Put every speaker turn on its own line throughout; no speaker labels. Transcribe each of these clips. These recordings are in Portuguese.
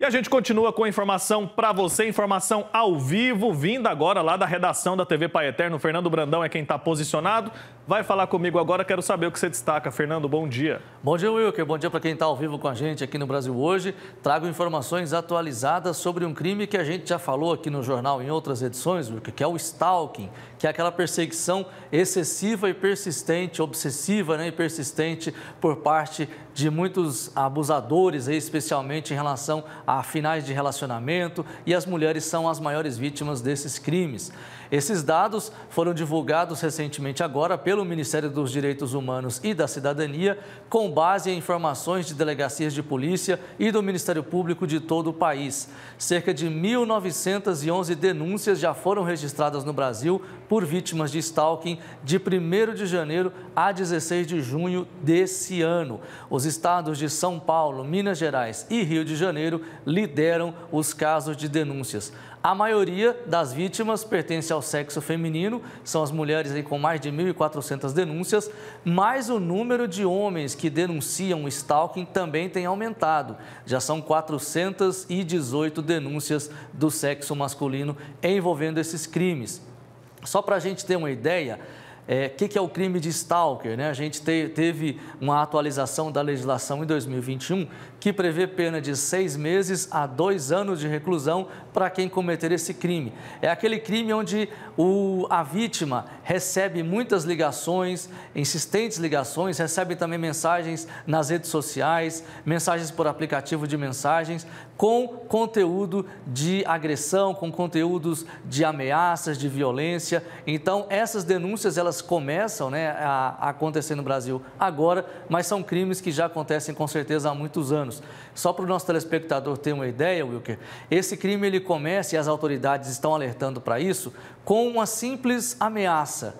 E a gente continua com a informação para você, informação ao vivo, vinda agora lá da redação da TV Pai Eterno. Fernando Brandão é quem está posicionado. Vai falar comigo agora, quero saber o que você destaca.
Fernando, bom dia. Bom dia, Wilker. Bom dia para quem está ao vivo com a gente aqui no Brasil hoje. Trago informações atualizadas sobre um crime que a gente já falou aqui no jornal em outras edições, Wilker, que é o stalking, que é aquela perseguição excessiva e persistente, obsessiva né, e persistente por parte de muitos abusadores, especialmente em relação a finais de relacionamento e as mulheres são as maiores vítimas desses crimes. Esses dados foram divulgados recentemente agora pelo Ministério dos Direitos Humanos e da Cidadania, com base em informações de delegacias de polícia e do Ministério Público de todo o país. Cerca de 1.911 denúncias já foram registradas no Brasil por vítimas de stalking de 1 de janeiro a 16 de junho desse ano. Os estados de São Paulo, Minas Gerais e Rio de Janeiro lideram os casos de denúncias. A maioria das vítimas pertence ao sexo feminino, são as mulheres aí com mais de 1.400 denúncias, mas o número de homens que denunciam stalking também tem aumentado. Já são 418 denúncias do sexo masculino envolvendo esses crimes. Só para a gente ter uma ideia, o é, que, que, é o crime de stalker. Né? A gente te, teve uma atualização da legislação em 2021 que prevê pena de seis meses a dois anos de reclusão para quem cometer esse crime. É aquele crime onde o, a vítima recebe muitas ligações, insistentes ligações, recebe também mensagens nas redes sociais, mensagens por aplicativo de mensagens, com conteúdo de agressão, com conteúdos de ameaças, de violência. Então, essas denúncias, elas elas começam né, a acontecer no Brasil agora, mas são crimes que já acontecem com certeza há muitos anos. Só para o nosso telespectador ter uma ideia, Wilker, esse crime ele começa, e as autoridades estão alertando para isso, com uma simples ameaça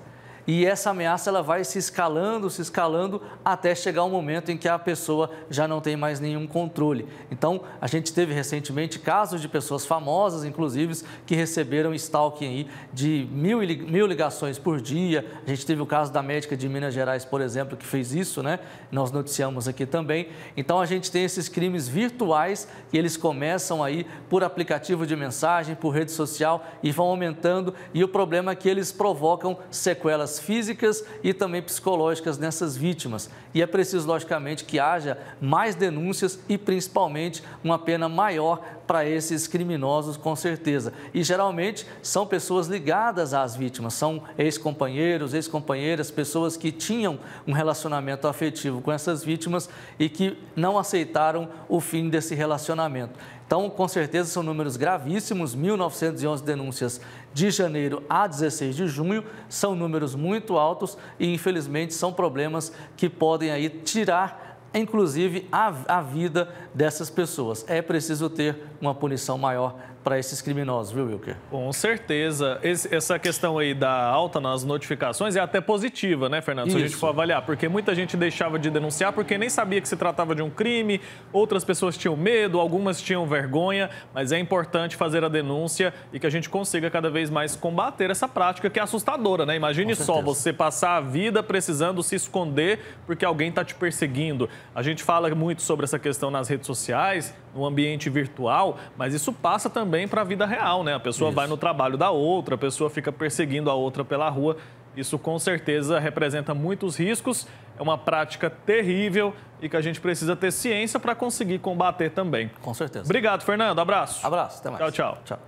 e essa ameaça ela vai se escalando, se escalando até chegar o um momento em que a pessoa já não tem mais nenhum controle. Então, a gente teve recentemente casos de pessoas famosas, inclusive, que receberam stalking aí de mil, mil ligações por dia. A gente teve o caso da médica de Minas Gerais, por exemplo, que fez isso, né? Nós noticiamos aqui também. Então, a gente tem esses crimes virtuais que eles começam aí por aplicativo de mensagem, por rede social e vão aumentando. E o problema é que eles provocam sequelas físicas e também psicológicas nessas vítimas. E é preciso, logicamente, que haja mais denúncias e, principalmente, uma pena maior para esses criminosos, com certeza. E geralmente são pessoas ligadas às vítimas, são ex-companheiros, ex-companheiras, pessoas que tinham um relacionamento afetivo com essas vítimas e que não aceitaram o fim desse relacionamento. Então, com certeza, são números gravíssimos, 1.911 denúncias de janeiro a 16 de junho, são números muito altos e, infelizmente, são problemas que podem aí tirar, inclusive, a, a vida dessas pessoas. É preciso ter uma punição maior para esses criminosos, viu, Wilker? Com
certeza. Esse, essa questão aí da alta nas notificações é até positiva, né, Fernando? Se a gente for avaliar, porque muita gente deixava de denunciar porque nem sabia que se tratava de um crime, outras pessoas tinham medo, algumas tinham vergonha, mas é importante fazer a denúncia e que a gente consiga cada vez mais combater essa prática que é assustadora, né? Imagine só você passar a vida precisando se esconder porque alguém está te perseguindo. A gente fala muito sobre essa questão nas redes sociais, no ambiente virtual, mas isso passa também também para a vida real, né? A pessoa Isso. vai no trabalho da outra, a pessoa fica perseguindo a outra pela rua. Isso com certeza representa muitos riscos, é uma prática terrível e que a gente precisa ter ciência para conseguir combater também. Com certeza. Obrigado, Fernando. Abraço. Abraço, até mais. Tchau, tchau. Tchau.